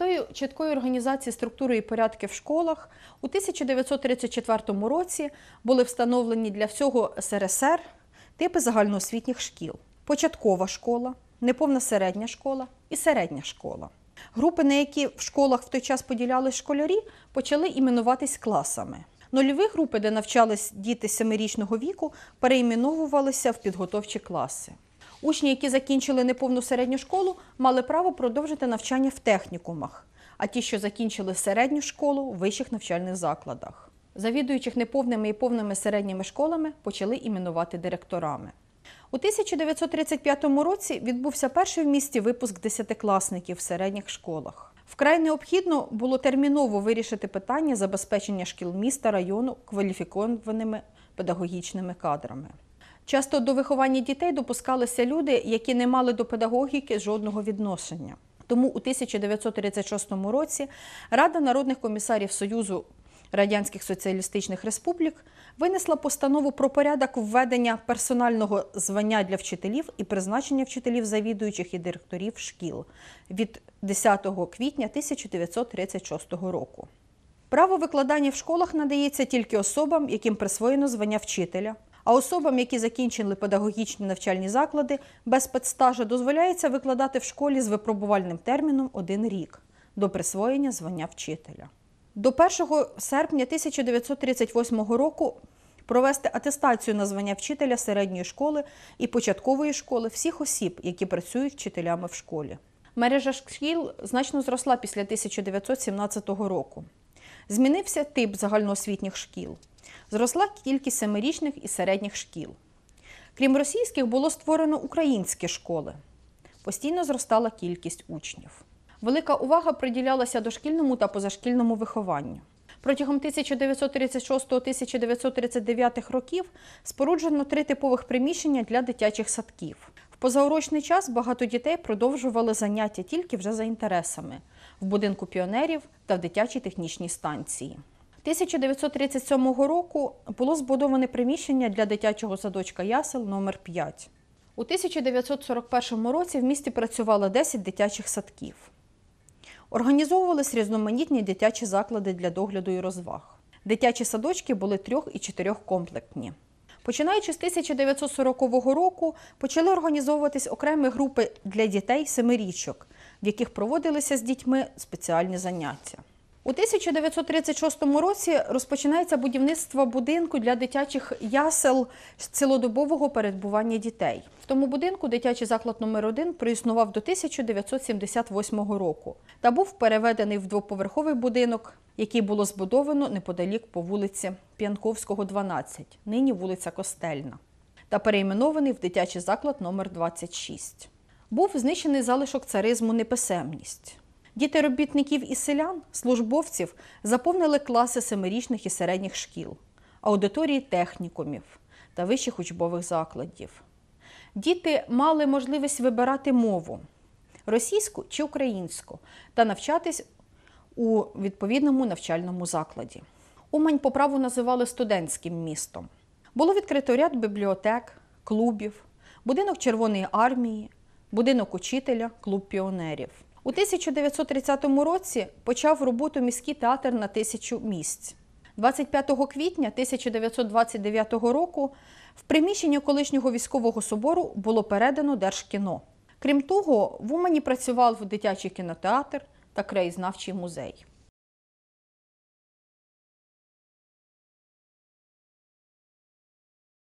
метою чіткої організації структури і порядки в школах у 1934 році були встановлені для всього СРСР типи загальноосвітніх шкіл: початкова школа, неповна середня школа і середня школа. Групи, на які в школах в той час поділялись школярі, почали іменуватись класами. Нульові групи, де навчались діти семирічного віку, переіменовувалися в підготовчі класи. Учні, які закінчили неповну середню школу, мали право продовжити навчання в технікумах, а ті, що закінчили середню школу в вищих навчальних закладах. Завідуючих неповними і повними середніми школами почали іменувати директорами. У 1935 році відбувся перший в місті випуск десятикласників в середніх школах. Вкрай необхідно було терміново вирішити питання забезпечення шкіл міста району кваліфікованими педагогічними кадрами. Часто до виховання дітей допускалися люди, які не мали до педагогіки жодного відношення. Тому у 1936 році Рада народних комісарів Союзу Радянських Соціалістичних Республік винесла постанову про порядок введення персонального звання для вчителів і призначення вчителів завідуючих і директорів шкіл від 10 квітня 1936 року. Право викладання в школах надається тільки особам, яким присвоєно звання вчителя. А особам, які закінчили педагогічні навчальні заклади, без педстажа дозволяється викладати в школі з випробувальним терміном один рік до присвоєння звання вчителя. До 1 серпня 1938 року. Провести атестацію на звання вчителя середньої школи і початкової школи всіх осіб, які працюють вчителями в школі. Мережа шкіл значно зросла після 1917 року. Змінився тип загальноосвітніх шкіл. Зросла кількість семирічних і середніх шкіл. Крім російських, було створено українські школи. Постійно зростала кількість учнів. Велика увага приділялася дошкільному та позашкільному вихованню. Протягом 1936-1939 років споруджено три типових приміщення для дитячих садків. В позаурочний час багато дітей продовжували заняття тільки вже за інтересами в будинку піонерів та в дитячій технічній станції. 1937 року було збудоване приміщення для дитячого садочка Ясел номер 5 У 1941 році в місті працювало 10 дитячих садків. Організовувались різноманітні дитячі заклади для догляду і розваг. Дитячі садочки були трьох- і чотирьох комплектні. Починаючи з 1940 року, почали організовуватись окремі групи для дітей семирічок, в яких проводилися з дітьми спеціальні заняття. У 1936 році розпочинається будівництво будинку для дитячих ясел з цілодобового перебування дітей. В тому будинку дитячий заклад номер 1 проіснував до 1978 року та був переведений в двоповерховий будинок, який було збудовано неподалік по вулиці П'янковського, 12, нині вулиця Костельна, та перейменований в дитячий заклад номер 26 Був знищений залишок царизму неписемність. Діти робітників і селян, службовців заповнили класи семирічних і середніх шкіл, аудиторії технікумів та вищих учбових закладів. Діти мали можливість вибирати мову російську чи українську та навчатись у відповідному навчальному закладі. Умань по праву називали студентським містом. Було відкрито ряд бібліотек, клубів, будинок Червоної армії, будинок учителя, клуб піонерів. У 1930 році почав роботу міський театр на тисячу місць. 25 квітня 1929 року в приміщенні колишнього військового собору було передано Держкіно. Крім того, в Умані працював дитячий кінотеатр та краєзнавчий музей.